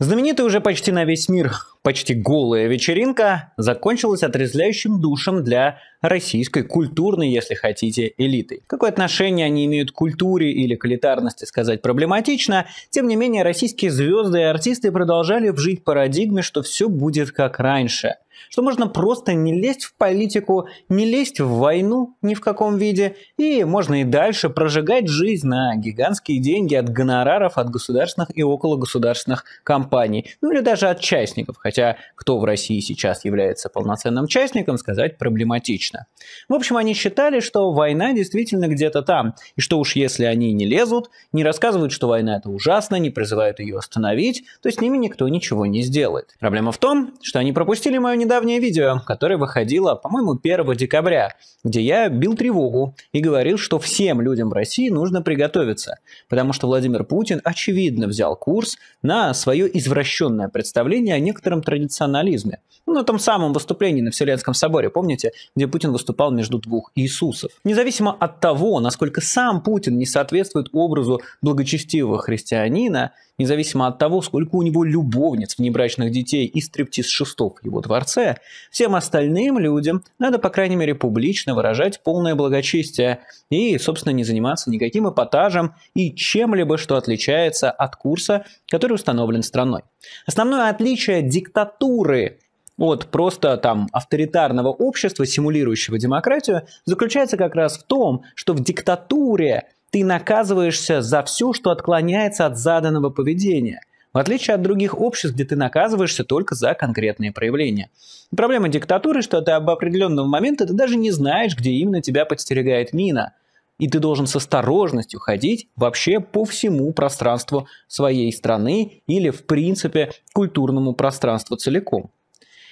Знаменитая уже почти на весь мир, почти голая вечеринка закончилась отрезвляющим душем для российской культурной, если хотите, элиты. Какое отношение они имеют к культуре или к элитарности, сказать проблематично. Тем не менее, российские звезды и артисты продолжали вжить в парадигме, что все будет как раньше что можно просто не лезть в политику, не лезть в войну ни в каком виде, и можно и дальше прожигать жизнь на гигантские деньги от гонораров от государственных и окологосударственных компаний, ну или даже от частников, хотя кто в России сейчас является полноценным частником, сказать проблематично. В общем, они считали, что война действительно где-то там, и что уж если они не лезут, не рассказывают, что война это ужасно, не призывают ее остановить, то с ними никто ничего не сделает. Проблема в том, что они пропустили мою недавнее видео, которое выходило, по-моему, 1 декабря, где я бил тревогу и говорил, что всем людям России нужно приготовиться, потому что Владимир Путин, очевидно, взял курс на свое извращенное представление о некотором традиционализме. Ну, на том самом выступлении на Вселенском соборе, помните, где Путин выступал между двух Иисусов. Независимо от того, насколько сам Путин не соответствует образу благочестивого христианина, Независимо от того, сколько у него любовниц, внебрачных детей и стриптиз-шестов в его дворце, всем остальным людям надо, по крайней мере, публично выражать полное благочестие и, собственно, не заниматься никаким эпатажем и чем-либо, что отличается от курса, который установлен страной. Основное отличие диктатуры от просто там авторитарного общества, симулирующего демократию, заключается как раз в том, что в диктатуре ты наказываешься за все, что отклоняется от заданного поведения, в отличие от других обществ, где ты наказываешься только за конкретные проявления. проблема диктатуры, что ты об определенного момента ты даже не знаешь, где именно тебя подстерегает мина. И ты должен с осторожностью ходить вообще по всему пространству своей страны или, в принципе, культурному пространству целиком.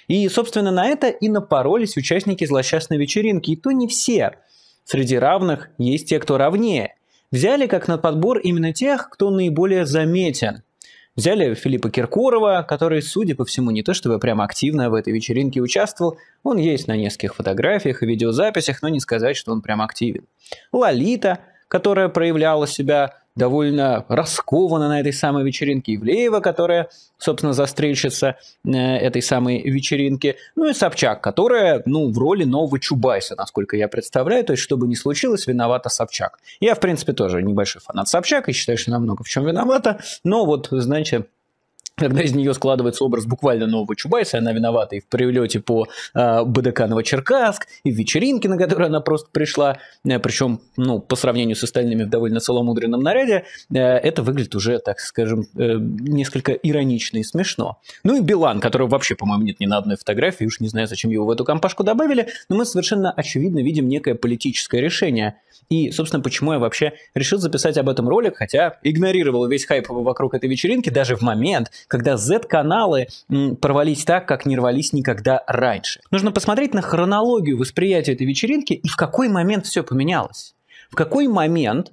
И, собственно, на это и напоролись участники злосчастной вечеринки, и то не все. Среди равных есть те, кто равнее – Взяли как на подбор именно тех, кто наиболее заметен. Взяли Филиппа Киркорова, который, судя по всему, не то чтобы прям активно в этой вечеринке участвовал, он есть на нескольких фотографиях и видеозаписях, но не сказать, что он прям активен. Лолита, которая проявляла себя довольно раскована на этой самой вечеринке Ивлеева, которая, собственно, застрельщица э, этой самой вечеринки, ну и Собчак, которая, ну, в роли нового Чубайса, насколько я представляю, то есть, чтобы не случилось, виновата Собчак. Я, в принципе, тоже небольшой фанат Собчак и считаю, что она много в чем виновата, но вот, значит когда из нее складывается образ буквально нового Чубайса, она виновата и в прилете по э, БДК Новочеркасск, и в вечеринке, на которую она просто пришла, э, причем, ну, по сравнению с остальными в довольно целомудренном наряде, э, это выглядит уже, так скажем, э, несколько иронично и смешно. Ну и Билан, которого вообще, по-моему, нет ни на одной фотографии, уж не знаю, зачем его в эту компашку добавили, но мы совершенно очевидно видим некое политическое решение. И, собственно, почему я вообще решил записать об этом ролик, хотя игнорировал весь хайп вокруг этой вечеринки даже в момент, когда Z-каналы порвались так, как не рвались никогда раньше. Нужно посмотреть на хронологию восприятия этой вечеринки и в какой момент все поменялось. В какой момент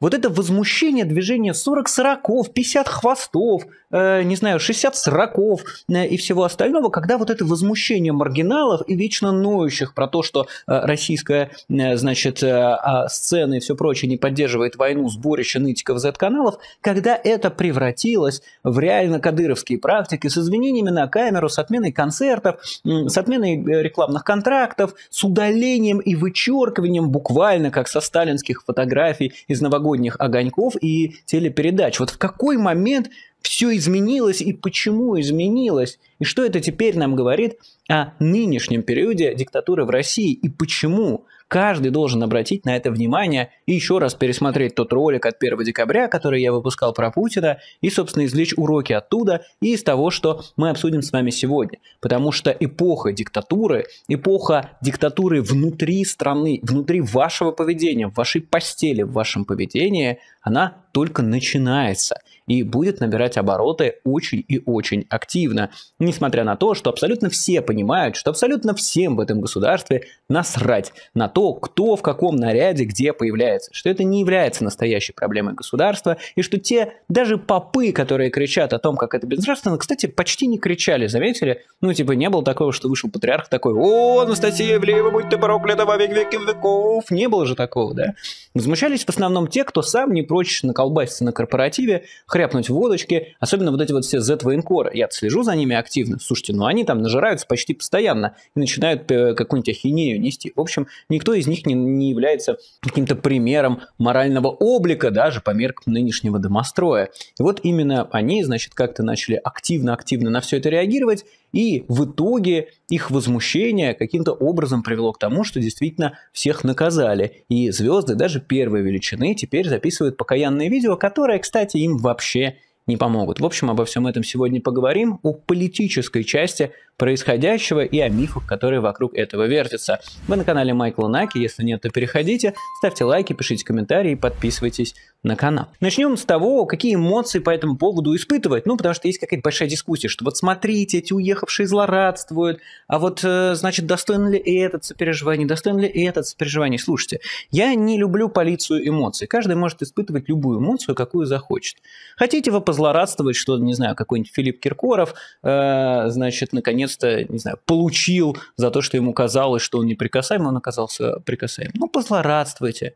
вот это возмущение движения 40 сороков, 50 хвостов, Э, не знаю, 60 сороков э, и всего остального, когда вот это возмущение маргиналов и вечно ноющих про то, что э, российская, значит, а, сцена и все прочее не поддерживает войну сборища нытиков Z-каналов, когда это превратилось в реально кадыровские практики с извинениями на камеру, с отменой концертов, с отменой рекламных контрактов, с удалением и вычеркиванием буквально как со сталинских фотографий из новогодних огоньков и телепередач. Вот в какой момент все изменилось и почему изменилось, и что это теперь нам говорит о нынешнем периоде диктатуры в России и почему каждый должен обратить на это внимание и еще раз пересмотреть тот ролик от 1 декабря, который я выпускал про Путина, и, собственно, извлечь уроки оттуда и из того, что мы обсудим с вами сегодня. Потому что эпоха диктатуры, эпоха диктатуры внутри страны, внутри вашего поведения, в вашей постели, в вашем поведении, она только начинается и будет набирать обороты очень и очень активно, несмотря на то, что абсолютно все понимают, что абсолютно всем в этом государстве насрать на то, кто в каком наряде где появляется, что это не является настоящей проблемой государства, и что те даже попы, которые кричат о том, как это безнравственно, кстати, почти не кричали, заметили? Ну, типа, не было такого, что вышел патриарх такой, «О, Анастасия Евлеева, будь ты проклята во век веки веков!» Не было же такого, да? Возмущались в основном те, кто сам не прочь на поколбаситься на корпоративе, хряпнуть водочки, особенно вот эти вот все Z-военкоры. я слежу за ними активно. Слушайте, ну они там нажираются почти постоянно и начинают э, какую-нибудь ахинею нести. В общем, никто из них не, не является каким-то примером морального облика даже по меркам нынешнего домостроя. И вот именно они, значит, как-то начали активно-активно на все это реагировать, и в итоге их возмущение каким-то образом привело к тому, что действительно всех наказали. И звезды даже первой величины теперь записывают покаянные видео, которые, кстати, им вообще не помогут. В общем, обо всем этом сегодня поговорим. О политической части происходящего и о мифах, которые вокруг этого вертятся. Вы на канале Майкла Наки, если нет, то переходите, ставьте лайки, пишите комментарии, подписывайтесь на канал. Начнем с того, какие эмоции по этому поводу испытывать, ну, потому что есть какая-то большая дискуссия, что вот смотрите, эти уехавшие злорадствуют, а вот, э, значит, достоин ли этот сопереживание, достоин ли этот сопереживание. Слушайте, я не люблю полицию эмоций. Каждый может испытывать любую эмоцию, какую захочет. Хотите вы позлорадствовать, что, не знаю, какой-нибудь Филипп Киркоров, э, значит, наконец наконец-то, не знаю, получил за то, что ему казалось, что он неприкасаем, он оказался прикасаем. Ну, позлорадствуйте.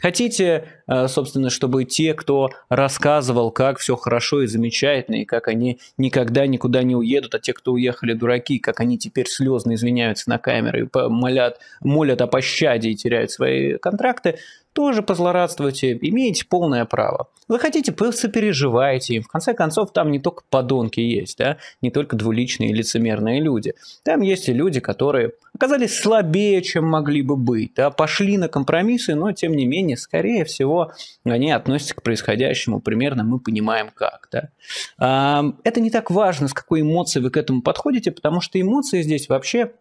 Хотите, э, собственно, чтобы те, кто рассказывал, как все хорошо и замечательно, и как они никогда никуда не уедут, а те, кто уехали дураки, как они теперь слезно извиняются на камеры, молят, молят о пощаде и теряют свои контракты, тоже позлорадствуйте, имеете полное право. Вы хотите, сопереживайте им. В конце концов, там не только подонки есть, да, не только двуличные лицемерные люди. Там есть и люди, которые оказались слабее, чем могли бы быть, да, пошли на компромиссы, но, тем не менее, скорее всего, они относятся к происходящему примерно, мы понимаем как, да. Это не так важно, с какой эмоцией вы к этому подходите, потому что эмоции здесь вообще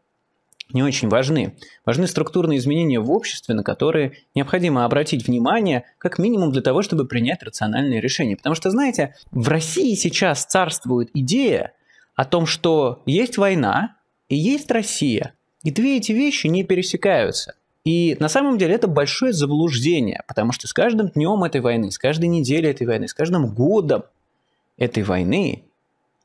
не очень важны. Важны структурные изменения в обществе, на которые необходимо обратить внимание, как минимум для того, чтобы принять рациональные решения. Потому что, знаете, в России сейчас царствует идея о том, что есть война и есть Россия. И две эти вещи не пересекаются. И на самом деле это большое заблуждение, потому что с каждым днем этой войны, с каждой неделей этой войны, с каждым годом этой войны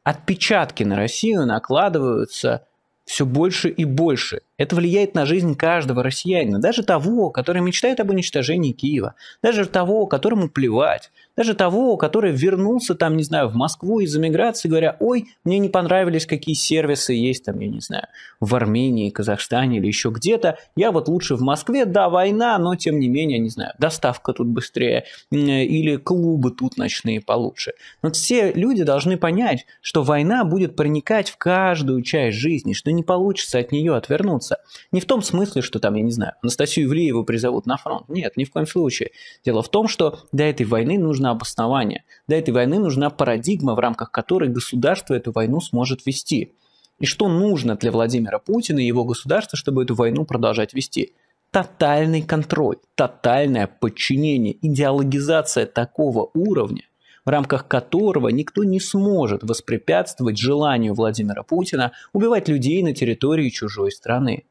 отпечатки на Россию накладываются все больше и больше. Это влияет на жизнь каждого россиянина, даже того, который мечтает об уничтожении Киева, даже того, которому плевать, даже того, который вернулся там, не знаю, в Москву из эмиграции, говоря, ой, мне не понравились, какие сервисы есть там, я не знаю, в Армении, Казахстане или еще где-то, я вот лучше в Москве, да, война, но тем не менее, не знаю, доставка тут быстрее или клубы тут ночные получше. Но все люди должны понять, что война будет проникать в каждую часть жизни, что не получится от нее отвернуться конца. Не в том смысле, что там, я не знаю, Анастасию Ивлееву призовут на фронт. Нет, ни в коем случае. Дело в том, что для этой войны нужно обоснование. Для этой войны нужна парадигма, в рамках которой государство эту войну сможет вести. И что нужно для Владимира Путина и его государства, чтобы эту войну продолжать вести? Тотальный контроль, тотальное подчинение, идеологизация такого уровня, в рамках которого никто не сможет воспрепятствовать желанию Владимира Путина убивать людей на территории чужой страны.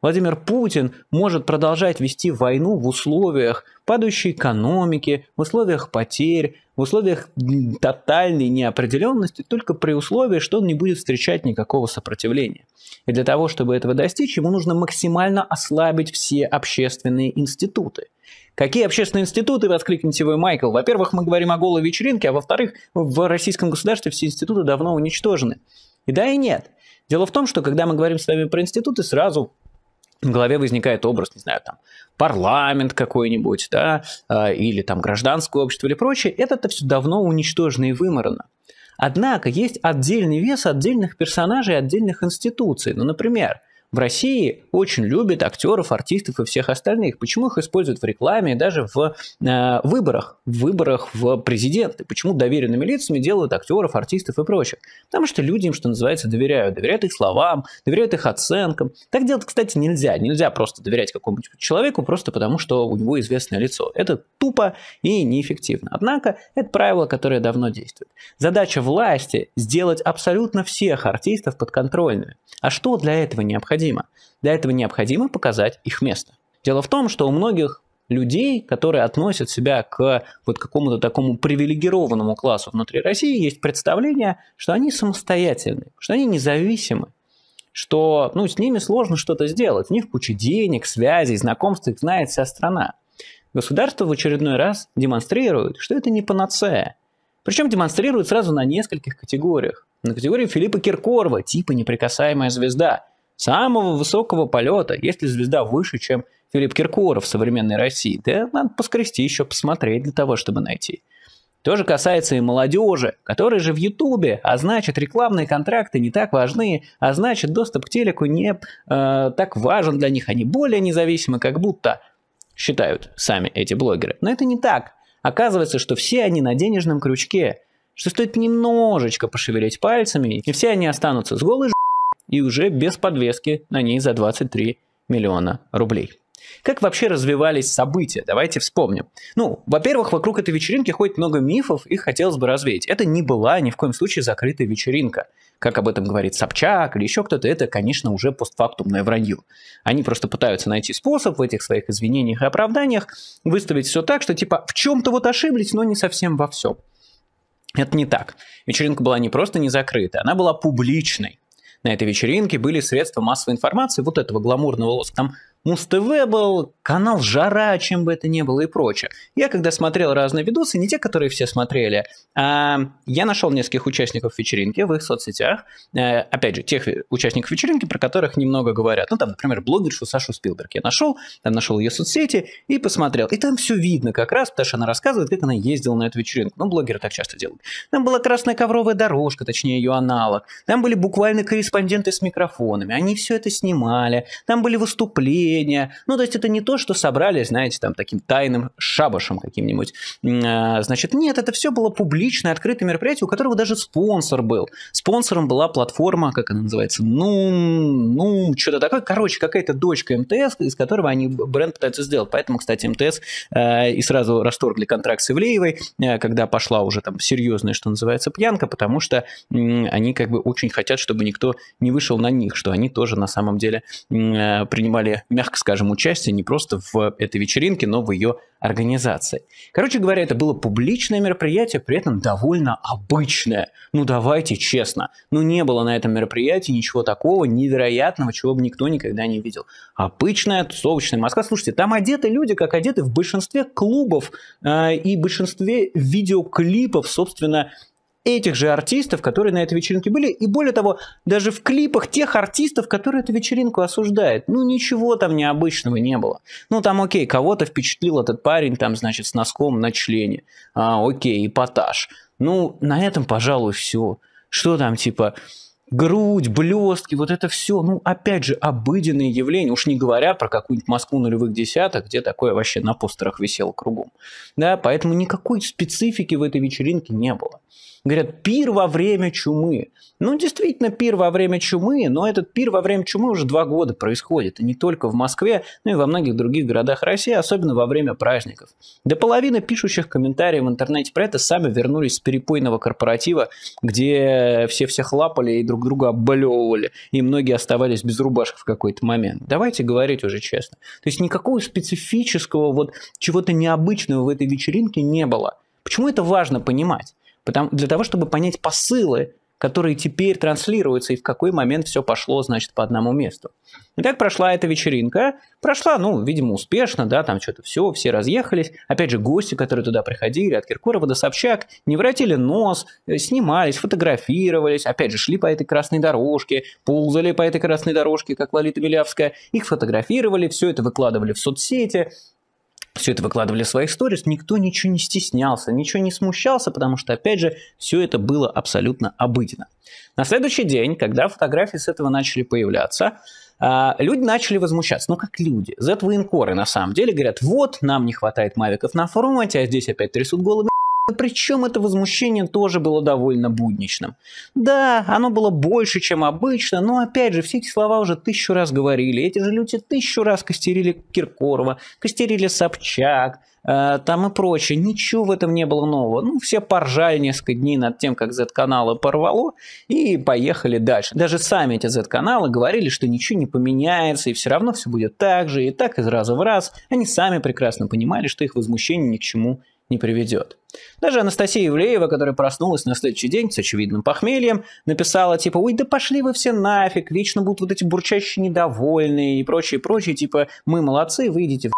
Владимир Путин может продолжать вести войну в условиях падающей экономики, в условиях потерь, в условиях тотальной неопределенности, только при условии, что он не будет встречать никакого сопротивления. И для того, чтобы этого достичь, ему нужно максимально ослабить все общественные институты. Какие общественные институты, воскликните вы, Майкл? Во-первых, мы говорим о голой вечеринке, а во-вторых, в российском государстве все институты давно уничтожены. И да, и нет. Дело в том, что когда мы говорим с вами про институты, сразу в голове возникает образ, не знаю, там, парламент какой-нибудь, да, а, или там гражданское общество или прочее, это-то все давно уничтожено и выморано. Однако есть отдельный вес отдельных персонажей, отдельных институций. Ну, например, в России очень любят актеров, артистов и всех остальных. Почему их используют в рекламе и даже в э, выборах, в выборах в президенты? Почему доверенными лицами делают актеров, артистов и прочих? Потому что людям, что называется, доверяют. Доверяют их словам, доверяют их оценкам. Так делать, кстати, нельзя. Нельзя просто доверять какому-нибудь человеку просто потому, что у него известное лицо. Это тупо и неэффективно. Однако, это правило, которое давно действует. Задача власти – сделать абсолютно всех артистов подконтрольными. А что для этого необходимо? необходимо. Для этого необходимо показать их место. Дело в том, что у многих людей, которые относят себя к вот какому-то такому привилегированному классу внутри России, есть представление, что они самостоятельны, что они независимы, что ну, с ними сложно что-то сделать. У них куча денег, связей, знакомств, их знает вся страна. Государство в очередной раз демонстрирует, что это не панацея. Причем демонстрирует сразу на нескольких категориях. На категории Филиппа Киркорова, типа «Неприкасаемая звезда», самого высокого полета, если звезда выше, чем Филипп Киркоров в современной России, да надо поскрести еще посмотреть для того, чтобы найти. То же касается и молодежи, которые же в Ютубе, а значит рекламные контракты не так важны, а значит доступ к телеку не э, так важен для них, они более независимы, как будто считают сами эти блогеры. Но это не так. Оказывается, что все они на денежном крючке, что стоит немножечко пошевелить пальцами, и все они останутся с голой и уже без подвески на ней за 23 миллиона рублей. Как вообще развивались события? Давайте вспомним. Ну, во-первых, вокруг этой вечеринки ходит много мифов, их хотелось бы развеять. Это не была ни в коем случае закрытая вечеринка. Как об этом говорит Собчак или еще кто-то, это, конечно, уже постфактумное вранье. Они просто пытаются найти способ в этих своих извинениях и оправданиях выставить все так, что типа в чем-то вот ошиблись, но не совсем во всем. Это не так. Вечеринка была не просто не закрыта, она была публичной на этой вечеринке были средства массовой информации вот этого гламурного лоска. Там Муз-ТВ был, канал «Жара», чем бы это ни было и прочее. Я когда смотрел разные видосы, не те, которые все смотрели, а я нашел нескольких участников вечеринки в их соцсетях. Э, опять же, тех участников вечеринки, про которых немного говорят. Ну, там, например, блогершу Сашу Спилберг я нашел, там нашел ее соцсети и посмотрел. И там все видно как раз, потому что она рассказывает, как она ездила на эту вечеринку. Ну, блогеры так часто делают. Там была красная ковровая дорожка, точнее ее аналог. Там были буквально корреспонденты с микрофонами. Они все это снимали. Там были выступления чтения. Ну, то есть это не то, что собрали, знаете, там таким тайным шабашем каким-нибудь. А, значит, нет, это все было публичное, открытое мероприятие, у которого даже спонсор был. Спонсором была платформа, как она называется, ну, ну, что-то такое. Короче, какая-то дочка МТС, из которого они бренд пытаются сделать. Поэтому, кстати, МТС э, и сразу расторгли контракт с Ивлеевой, э, когда пошла уже там серьезная, что называется, пьянка, потому что они как бы очень хотят, чтобы никто не вышел на них, что они тоже на самом деле э, принимали мягко скажем, участие не просто в этой вечеринке, но в ее организации. Короче говоря, это было публичное мероприятие, при этом довольно обычное. Ну давайте честно, ну не было на этом мероприятии ничего такого невероятного, чего бы никто никогда не видел. Обычная тусовочная Москва. Слушайте, там одеты люди, как одеты в большинстве клубов э, и большинстве видеоклипов, собственно, этих же артистов, которые на этой вечеринке были, и более того, даже в клипах тех артистов, которые эту вечеринку осуждают. Ну, ничего там необычного не было. Ну, там, окей, кого-то впечатлил этот парень, там, значит, с носком на члене. А, окей, эпатаж. Ну, на этом, пожалуй, все. Что там, типа, грудь, блестки, вот это все, ну, опять же, обыденные явления, уж не говоря про какую-нибудь Москву нулевых десятых, где такое вообще на постерах висело кругом. Да, поэтому никакой специфики в этой вечеринке не было. Говорят, пир во время чумы. Ну, действительно, пир во время чумы, но этот пир во время чумы уже два года происходит. И не только в Москве, но и во многих других городах России, особенно во время праздников. До половины пишущих комментариев в интернете про это сами вернулись с перепойного корпоратива, где все всех лапали и друг друга обблевывали, и многие оставались без рубашек в какой-то момент. Давайте говорить уже честно. То есть никакого специфического вот чего-то необычного в этой вечеринке не было. Почему это важно понимать? Потому, для того, чтобы понять посылы, которые теперь транслируются и в какой момент все пошло, значит, по одному месту. И так прошла эта вечеринка. Прошла, ну, видимо, успешно, да, там что-то все, все разъехались. Опять же, гости, которые туда приходили, от Киркорова до Собчак, не вратили нос, э, снимались, фотографировались, опять же, шли по этой красной дорожке, ползали по этой красной дорожке, как Лолита Белявская, их фотографировали, все это выкладывали в соцсети, все это выкладывали в своих сторис, никто ничего не стеснялся, ничего не смущался, потому что, опять же, все это было абсолютно обыденно. На следующий день, когда фотографии с этого начали появляться, а, люди начали возмущаться. Ну, как люди. Z-военкоры, на самом деле, говорят, вот, нам не хватает мавиков на фронте, а здесь опять трясут головы а Причем это возмущение тоже было довольно будничным. Да, оно было больше, чем обычно, но опять же, все эти слова уже тысячу раз говорили. Эти же люди тысячу раз костерили Киркорова, костерили Собчак, э, там и прочее. Ничего в этом не было нового. Ну, все поржали несколько дней над тем, как Z-каналы порвало, и поехали дальше. Даже сами эти Z-каналы говорили, что ничего не поменяется, и все равно все будет так же, и так из раза в раз. Они сами прекрасно понимали, что их возмущение ни к чему не не приведет. Даже Анастасия Ивлеева, которая проснулась на следующий день с очевидным похмельем, написала типа «Ой, да пошли вы все нафиг, вечно будут вот эти бурчащие недовольные» и прочее, прочее, типа «Мы молодцы, вы идите в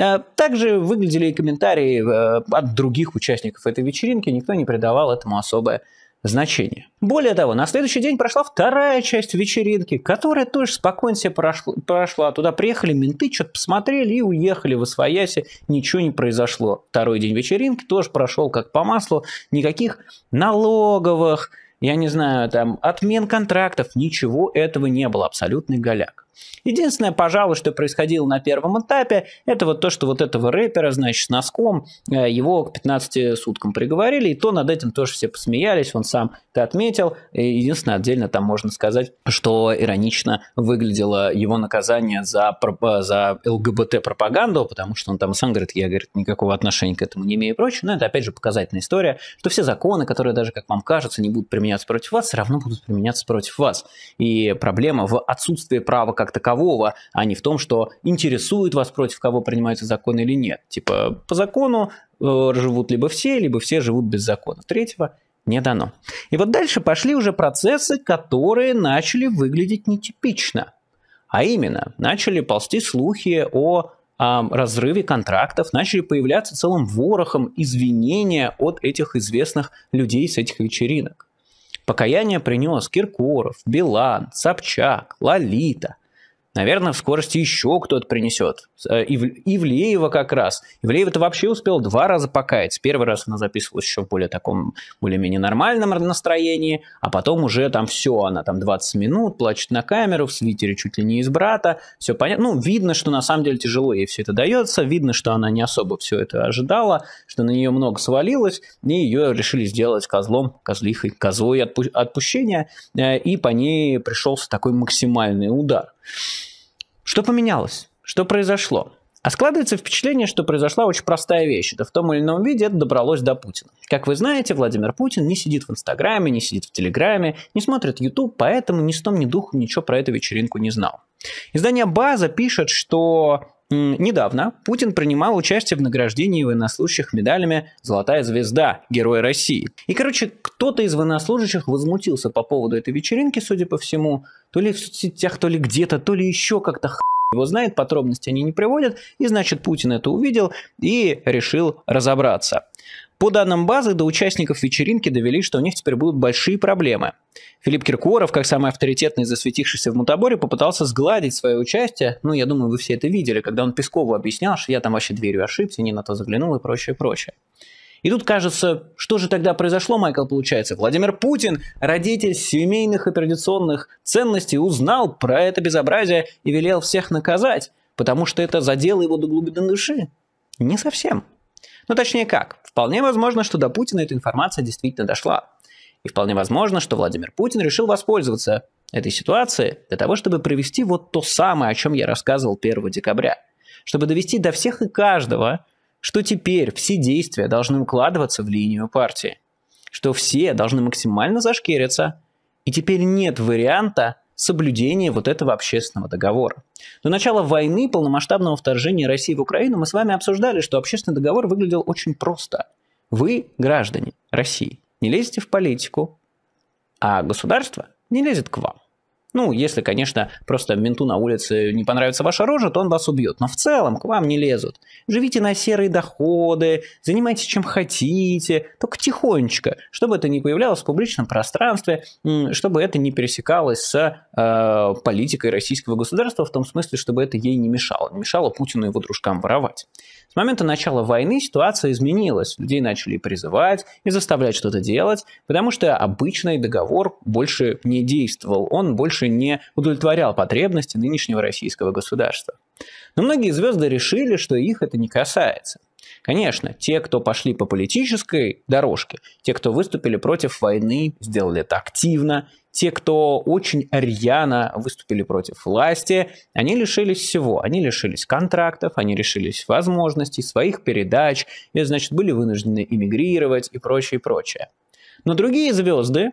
а, также выглядели и комментарии э, от других участников этой вечеринки, никто не придавал этому особое значение. Более того, на следующий день прошла вторая часть вечеринки, которая тоже спокойно себе прошло, прошла. Туда приехали менты, что-то посмотрели и уехали в Освоясе. Ничего не произошло. Второй день вечеринки тоже прошел как по маслу. Никаких налоговых, я не знаю, там, отмен контрактов, ничего этого не было. Абсолютный голяк. Единственное, пожалуй, что происходило на первом этапе, это вот то, что вот этого рэпера, значит, с носком, э, его к 15 суткам приговорили, и то над этим тоже все посмеялись, он сам это отметил. И единственное, отдельно там можно сказать, что иронично выглядело его наказание за, э, за ЛГБТ-пропаганду, потому что он там сам говорит, я, говорит, никакого отношения к этому не имею и прочее. Но это, опять же, показательная история, что все законы, которые даже, как вам кажется, не будут применяться против вас, все равно будут применяться против вас. И проблема в отсутствии права как как такового, а не в том, что интересует вас, против кого принимаются законы или нет. Типа, по закону э, живут либо все, либо все живут без закона. Третьего не дано. И вот дальше пошли уже процессы, которые начали выглядеть нетипично. А именно, начали ползти слухи о а, разрыве контрактов, начали появляться целым ворохом извинения от этих известных людей с этих вечеринок. Покаяние принес Киркоров, Билан, Собчак, Лолита. Наверное, в скорости еще кто-то принесет. Э, Ив... Ивлеева как раз. Ивлеева-то вообще успел два раза покаяться. Первый раз она записывалась еще в более таком, более-менее нормальном настроении, а потом уже там все, она там 20 минут, плачет на камеру, в свитере чуть ли не из брата, все понятно. Ну, видно, что на самом деле тяжело ей все это дается, видно, что она не особо все это ожидала, что на нее много свалилось, и ее решили сделать козлом, козлихой, козлой отпу... отпущения, э, и по ней пришелся такой максимальный удар. Что поменялось? Что произошло? А складывается впечатление, что произошла очень простая вещь. Это в том или ином виде это добралось до Путина. Как вы знаете, Владимир Путин не сидит в Инстаграме, не сидит в Телеграме, не смотрит YouTube, поэтому ни сном, ни духом ничего про эту вечеринку не знал. Издание «База» пишет, что Недавно Путин принимал участие в награждении военнослужащих медалями «Золотая звезда» Героя России. И, короче, кто-то из военнослужащих возмутился по поводу этой вечеринки, судя по всему, то ли в соцсетях, то ли где-то, то ли еще как-то его знает, подробности они не приводят, и значит Путин это увидел и решил разобраться. По данным базы, до участников вечеринки довели, что у них теперь будут большие проблемы. Филипп Киркоров, как самый авторитетный засветившийся в мутаборе, попытался сгладить свое участие. Ну, я думаю, вы все это видели, когда он Пескову объяснял, что я там вообще дверью ошибся, не на то заглянул и прочее, прочее. И тут кажется, что же тогда произошло, Майкл, получается? Владимир Путин, родитель семейных и традиционных ценностей, узнал про это безобразие и велел всех наказать, потому что это задело его до глубины души. Не совсем. Ну, точнее как, вполне возможно, что до Путина эта информация действительно дошла. И вполне возможно, что Владимир Путин решил воспользоваться этой ситуацией для того, чтобы провести вот то самое, о чем я рассказывал 1 декабря. Чтобы довести до всех и каждого, что теперь все действия должны укладываться в линию партии. Что все должны максимально зашкериться. И теперь нет варианта – соблюдение вот этого общественного договора. До начала войны, полномасштабного вторжения России в Украину мы с вами обсуждали, что общественный договор выглядел очень просто. Вы, граждане России, не лезете в политику, а государство не лезет к вам. Ну, если, конечно, просто менту на улице не понравится ваша рожа, то он вас убьет. Но в целом к вам не лезут. Живите на серые доходы, занимайтесь чем хотите, только тихонечко, чтобы это не появлялось в публичном пространстве, чтобы это не пересекалось с э, политикой российского государства, в том смысле, чтобы это ей не мешало. Не мешало Путину и его дружкам воровать момента начала войны ситуация изменилась. Людей начали призывать и заставлять что-то делать, потому что обычный договор больше не действовал. Он больше не удовлетворял потребности нынешнего российского государства. Но многие звезды решили, что их это не касается. Конечно, те, кто пошли по политической дорожке, те, кто выступили против войны, сделали это активно, те, кто очень рьяно выступили против власти, они лишились всего. Они лишились контрактов, они лишились возможностей, своих передач, и, значит, были вынуждены эмигрировать и прочее, и прочее. Но другие звезды,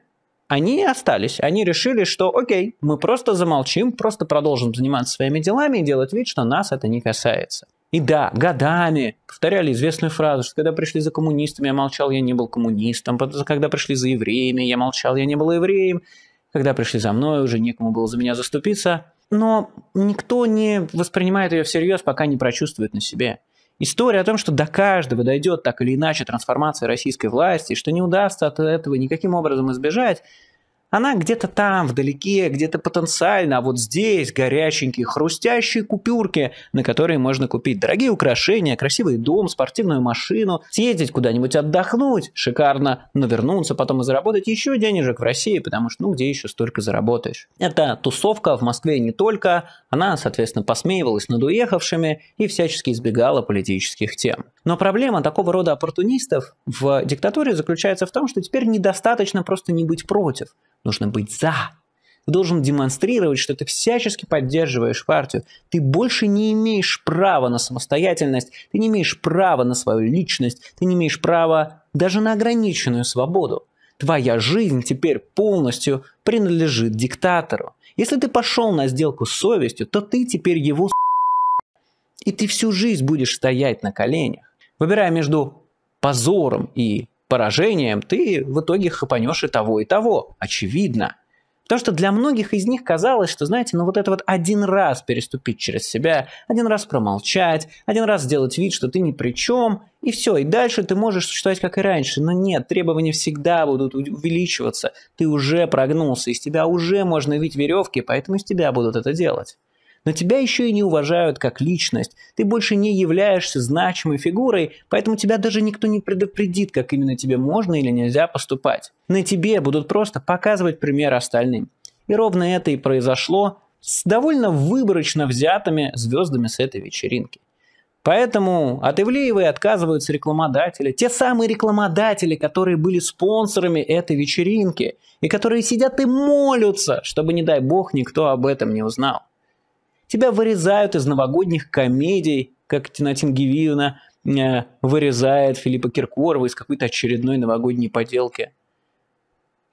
они остались, они решили, что окей, мы просто замолчим, просто продолжим заниматься своими делами и делать вид, что нас это не касается. И да, годами повторяли известную фразу, что когда пришли за коммунистами, я молчал, я не был коммунистом. Когда пришли за евреями, я молчал, я не был евреем. Когда пришли за мной, уже некому было за меня заступиться. Но никто не воспринимает ее всерьез, пока не прочувствует на себе. История о том, что до каждого дойдет так или иначе трансформация российской власти, что не удастся от этого никаким образом избежать, она где-то там, вдалеке, где-то потенциально, а вот здесь горяченькие, хрустящие купюрки, на которые можно купить дорогие украшения, красивый дом, спортивную машину, съездить куда-нибудь отдохнуть, шикарно, но потом и заработать еще денежек в России, потому что ну где еще столько заработаешь. Эта тусовка в Москве не только, она, соответственно, посмеивалась над уехавшими и всячески избегала политических тем. Но проблема такого рода оппортунистов в диктатуре заключается в том, что теперь недостаточно просто не быть против нужно быть за. Ты должен демонстрировать, что ты всячески поддерживаешь партию. Ты больше не имеешь права на самостоятельность, ты не имеешь права на свою личность, ты не имеешь права даже на ограниченную свободу. Твоя жизнь теперь полностью принадлежит диктатору. Если ты пошел на сделку с совестью, то ты теперь его и ты всю жизнь будешь стоять на коленях, выбирая между позором и поражением, ты в итоге хапанешь и того, и того. Очевидно. Потому что для многих из них казалось, что, знаете, ну вот это вот один раз переступить через себя, один раз промолчать, один раз сделать вид, что ты ни при чем, и все, и дальше ты можешь существовать как и раньше. Но нет, требования всегда будут увеличиваться. Ты уже прогнулся, из тебя уже можно видеть веревки, поэтому из тебя будут это делать но тебя еще и не уважают как личность. Ты больше не являешься значимой фигурой, поэтому тебя даже никто не предупредит, как именно тебе можно или нельзя поступать. На тебе будут просто показывать пример остальным. И ровно это и произошло с довольно выборочно взятыми звездами с этой вечеринки. Поэтому от Ивлеевой отказываются рекламодатели. Те самые рекламодатели, которые были спонсорами этой вечеринки и которые сидят и молятся, чтобы, не дай бог, никто об этом не узнал. Тебя вырезают из новогодних комедий, как Тинатин Гивиона э, вырезает Филиппа Киркорова из какой-то очередной новогодней поделки.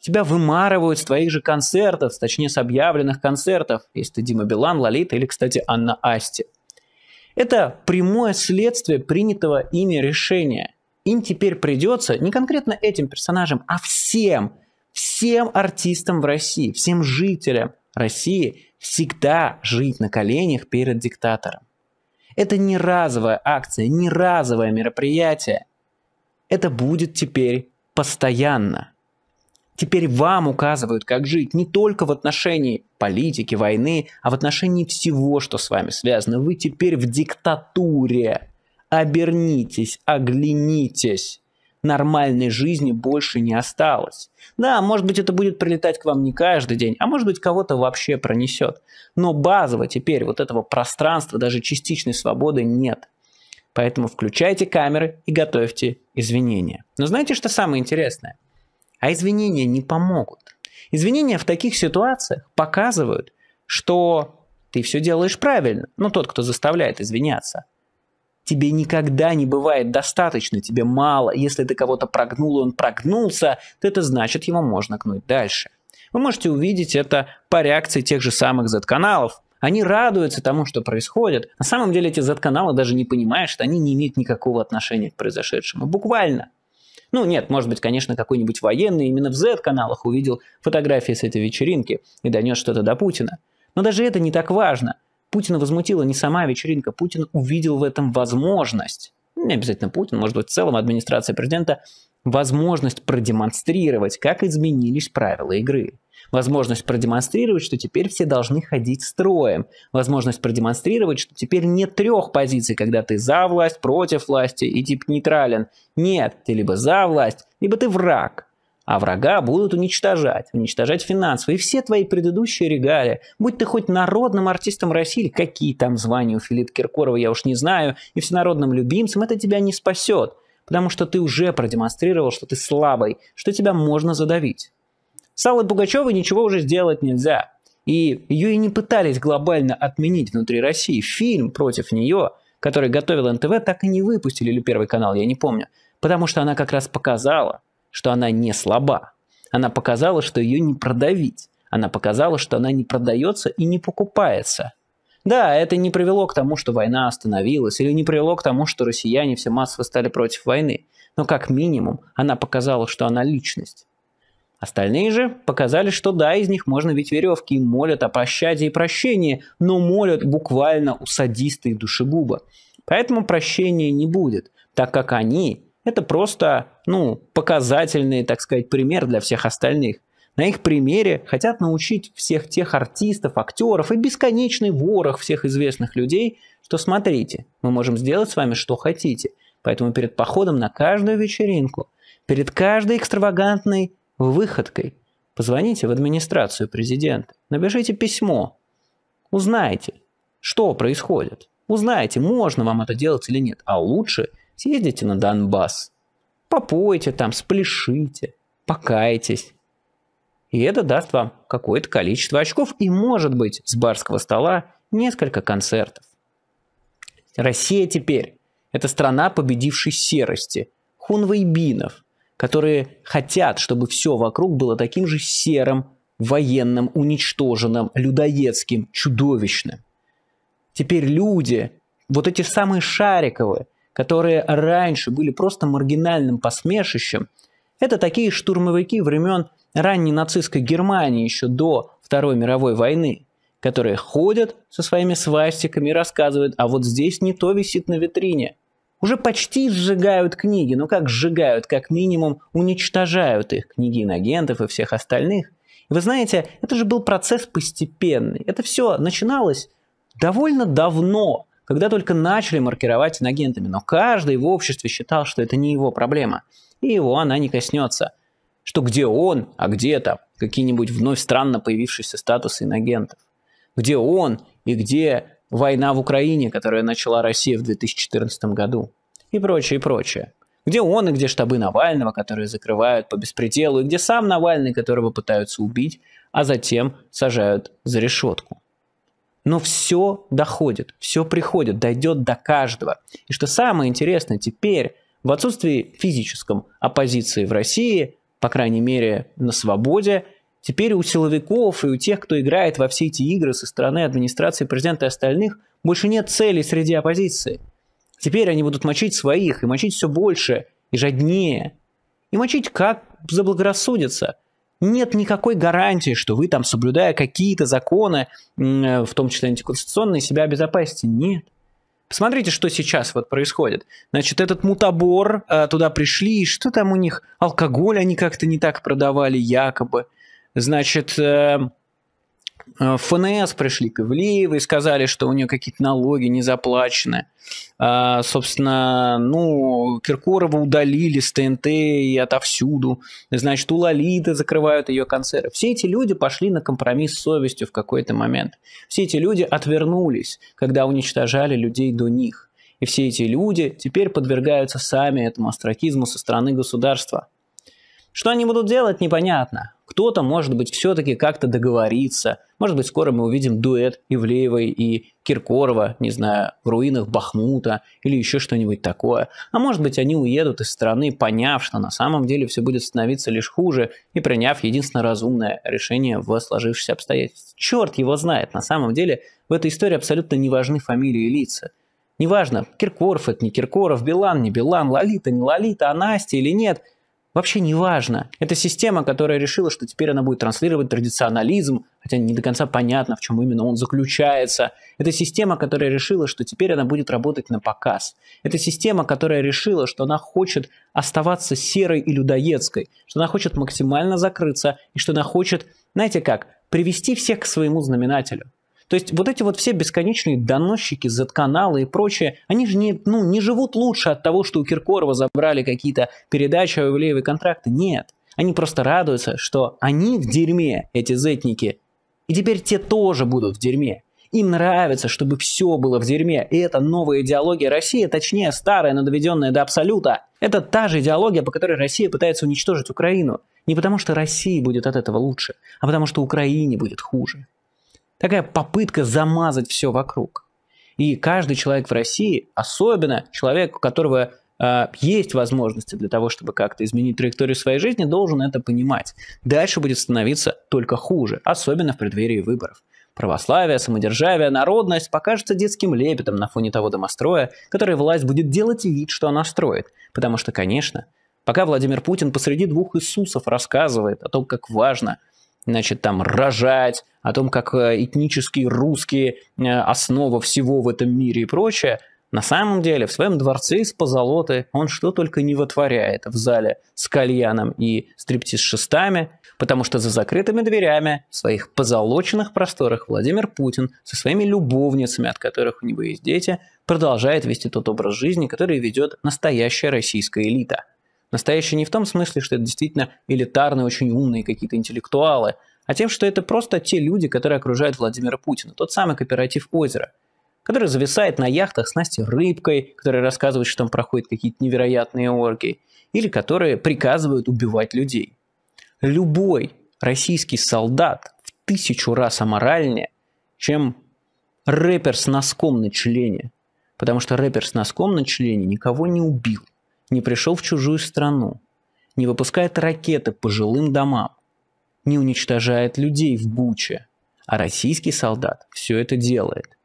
Тебя вымарывают с твоих же концертов, точнее с объявленных концертов, если ты Дима Билан, Лолита или, кстати, Анна Асти. Это прямое следствие принятого ими решения. Им теперь придется, не конкретно этим персонажам, а всем, всем артистам в России, всем жителям России всегда жить на коленях перед диктатором. Это не разовая акция, не разовое мероприятие. Это будет теперь постоянно. Теперь вам указывают, как жить не только в отношении политики, войны, а в отношении всего, что с вами связано. Вы теперь в диктатуре. Обернитесь, оглянитесь нормальной жизни больше не осталось. Да, может быть, это будет прилетать к вам не каждый день, а может быть, кого-то вообще пронесет. Но базово теперь вот этого пространства, даже частичной свободы нет. Поэтому включайте камеры и готовьте извинения. Но знаете, что самое интересное? А извинения не помогут. Извинения в таких ситуациях показывают, что ты все делаешь правильно, но ну, тот, кто заставляет извиняться – Тебе никогда не бывает достаточно, тебе мало. Если ты кого-то прогнул, и он прогнулся, то это значит, его можно гнуть дальше. Вы можете увидеть это по реакции тех же самых Z-каналов. Они радуются тому, что происходит. На самом деле эти Z-каналы даже не понимают, что они не имеют никакого отношения к произошедшему. Буквально. Ну нет, может быть, конечно, какой-нибудь военный именно в Z-каналах увидел фотографии с этой вечеринки и донес что-то до Путина. Но даже это не так важно. Путина возмутила не сама вечеринка, Путин увидел в этом возможность. Ну, не обязательно Путин, может быть, в целом администрация президента возможность продемонстрировать, как изменились правила игры. Возможность продемонстрировать, что теперь все должны ходить строем. Возможность продемонстрировать, что теперь нет трех позиций, когда ты за власть, против власти и типа нейтрален. Нет, ты либо за власть, либо ты враг. А врага будут уничтожать, уничтожать финансово и все твои предыдущие регалии. Будь ты хоть народным артистом России, какие там звания у Филиппа Киркорова, я уж не знаю, и всенародным любимцем, это тебя не спасет, потому что ты уже продемонстрировал, что ты слабый, что тебя можно задавить. С Аллой Пугачевой ничего уже сделать нельзя. И ее и не пытались глобально отменить внутри России. Фильм против нее, который готовил НТВ, так и не выпустили, или Первый канал, я не помню. Потому что она как раз показала, что она не слаба. Она показала, что ее не продавить. Она показала, что она не продается и не покупается. Да, это не привело к тому, что война остановилась, или не привело к тому, что россияне все массово стали против войны. Но как минимум она показала, что она личность. Остальные же показали, что да, из них можно ведь веревки и молят о пощаде и прощении, но молят буквально у садиста и душегуба. Поэтому прощения не будет, так как они это просто, ну, показательный, так сказать, пример для всех остальных. На их примере хотят научить всех тех артистов, актеров и бесконечный ворох всех известных людей, что смотрите, мы можем сделать с вами что хотите. Поэтому перед походом на каждую вечеринку, перед каждой экстравагантной выходкой позвоните в администрацию президента, напишите письмо, узнайте, что происходит. Узнайте, можно вам это делать или нет, а лучше – Съездите на Донбасс, попойте там, спляшите, покайтесь. И это даст вам какое-то количество очков и, может быть, с барского стола несколько концертов. Россия теперь – это страна победившей серости, хунвейбинов, которые хотят, чтобы все вокруг было таким же серым, военным, уничтоженным, людоедским, чудовищным. Теперь люди, вот эти самые шариковые, которые раньше были просто маргинальным посмешищем, это такие штурмовики времен ранней нацистской Германии еще до Второй мировой войны, которые ходят со своими свастиками и рассказывают, а вот здесь не то висит на витрине. Уже почти сжигают книги, но как сжигают, как минимум уничтожают их, книги инагентов и всех остальных. вы знаете, это же был процесс постепенный. Это все начиналось довольно давно, когда только начали маркировать иногентами, но каждый в обществе считал, что это не его проблема, и его она не коснется. Что где он, а где там какие-нибудь вновь странно появившиеся статусы иногентов, Где он и где война в Украине, которая начала Россия в 2014 году. И прочее, и прочее. Где он и где штабы Навального, которые закрывают по беспределу, и где сам Навальный, которого пытаются убить, а затем сажают за решетку. Но все доходит, все приходит, дойдет до каждого. И что самое интересное, теперь в отсутствии физическом оппозиции в России, по крайней мере на свободе, теперь у силовиков и у тех, кто играет во все эти игры со стороны администрации президента и остальных, больше нет целей среди оппозиции. Теперь они будут мочить своих и мочить все больше и жаднее. И мочить как заблагорассудится – нет никакой гарантии, что вы там, соблюдая какие-то законы, э, в том числе антиконституционные, себя обезопасите. Нет. Посмотрите, что сейчас вот происходит. Значит, этот мутабор а, туда пришли, и что там у них? Алкоголь они как-то не так продавали, якобы. Значит, э, Э, в ФНС пришли к Ивлеевой, сказали, что у нее какие-то налоги не заплачены. А, собственно, ну, Киркорова удалили с ТНТ и отовсюду. Значит, у Лолиты закрывают ее концерты. Все эти люди пошли на компромисс с совестью в какой-то момент. Все эти люди отвернулись, когда уничтожали людей до них. И все эти люди теперь подвергаются сами этому астракизму со стороны государства. Что они будут делать, непонятно кто-то, может быть, все-таки как-то договорится. Может быть, скоро мы увидим дуэт Ивлеевой и Киркорова, не знаю, в руинах Бахмута или еще что-нибудь такое. А может быть, они уедут из страны, поняв, что на самом деле все будет становиться лишь хуже и приняв единственное разумное решение в сложившихся обстоятельствах. Черт его знает, на самом деле в этой истории абсолютно не важны фамилии и лица. Неважно, Киркоров это не Киркоров, Билан не Билан, Лолита не Лолита, а Настя или нет – Вообще не важно. Это система, которая решила, что теперь она будет транслировать традиционализм, хотя не до конца понятно, в чем именно он заключается. Это система, которая решила, что теперь она будет работать на показ. Это система, которая решила, что она хочет оставаться серой и людоедской, что она хочет максимально закрыться и что она хочет, знаете как, привести всех к своему знаменателю. То есть вот эти вот все бесконечные доносчики, Z-каналы и прочее, они же не, ну, не живут лучше от того, что у Киркорова забрали какие-то передачи, Авелеевые контракты. Нет. Они просто радуются, что они в дерьме, эти зетники. И теперь те тоже будут в дерьме. Им нравится, чтобы все было в дерьме. И это новая идеология России, точнее старая, но доведенная до абсолюта. Это та же идеология, по которой Россия пытается уничтожить Украину. Не потому что России будет от этого лучше, а потому что Украине будет хуже. Такая попытка замазать все вокруг. И каждый человек в России, особенно человек, у которого э, есть возможности для того, чтобы как-то изменить траекторию своей жизни, должен это понимать. Дальше будет становиться только хуже, особенно в преддверии выборов. Православие, самодержавие, народность покажется детским лепетом на фоне того домостроя, который власть будет делать вид, что она строит. Потому что, конечно, пока Владимир Путин посреди двух Иисусов рассказывает о том, как важно – значит, там рожать, о том, как э, этнические русские э, основа всего в этом мире и прочее, на самом деле в своем дворце из позолоты он что только не вытворяет в зале с кальяном и стриптиз-шестами, потому что за закрытыми дверями в своих позолоченных просторах Владимир Путин со своими любовницами, от которых у него есть дети, продолжает вести тот образ жизни, который ведет настоящая российская элита – Настоящий не в том смысле, что это действительно элитарные, очень умные какие-то интеллектуалы, а тем, что это просто те люди, которые окружают Владимира Путина, тот самый кооператив «Озеро», который зависает на яхтах с Настей Рыбкой, который рассказывает, что там проходят какие-то невероятные оргии, или которые приказывают убивать людей. Любой российский солдат в тысячу раз аморальнее, чем рэпер с носком на члене, потому что рэпер с носком на члене никого не убил не пришел в чужую страну, не выпускает ракеты по жилым домам, не уничтожает людей в Буче, а российский солдат все это делает.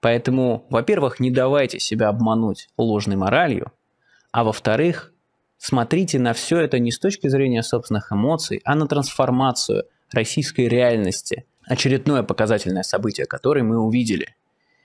Поэтому, во-первых, не давайте себя обмануть ложной моралью, а во-вторых, смотрите на все это не с точки зрения собственных эмоций, а на трансформацию российской реальности, очередное показательное событие, которое мы увидели –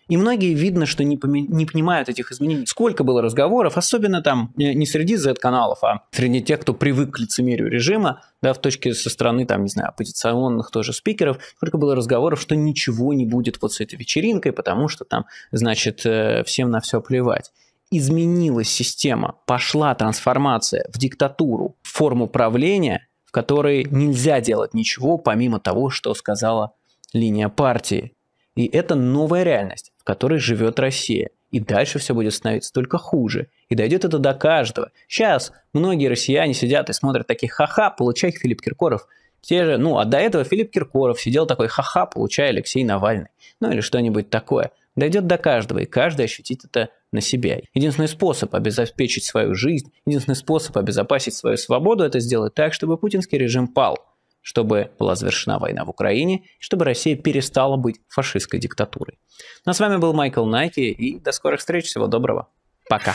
и многие видно, что не, поми- не понимают этих изменений. Сколько было разговоров, особенно там э, не среди Z-каналов, а среди тех, кто привык к лицемерию режима, да, в точке со стороны, там, не знаю, оппозиционных тоже спикеров, сколько было разговоров, что ничего не будет вот с этой вечеринкой, потому что там, значит, э, всем на все плевать изменилась система, пошла трансформация в диктатуру, в форму правления, в которой нельзя делать ничего, помимо того, что сказала линия партии. И это новая реальность которой живет Россия. И дальше все будет становиться только хуже. И дойдет это до каждого. Сейчас многие россияне сидят и смотрят такие «Ха-ха, получай Филипп Киркоров». Те же, ну, а до этого Филипп Киркоров сидел такой «Ха-ха, получай Алексей Навальный». Ну, или что-нибудь такое. Дойдет до каждого, и каждый ощутит это на себя. Единственный способ обеспечить свою жизнь, единственный способ обезопасить свою свободу – это сделать так, чтобы путинский режим пал – чтобы была завершена война в Украине, чтобы Россия перестала быть фашистской диктатурой. Ну а с вами был Майкл Найки и до скорых встреч, всего доброго, пока.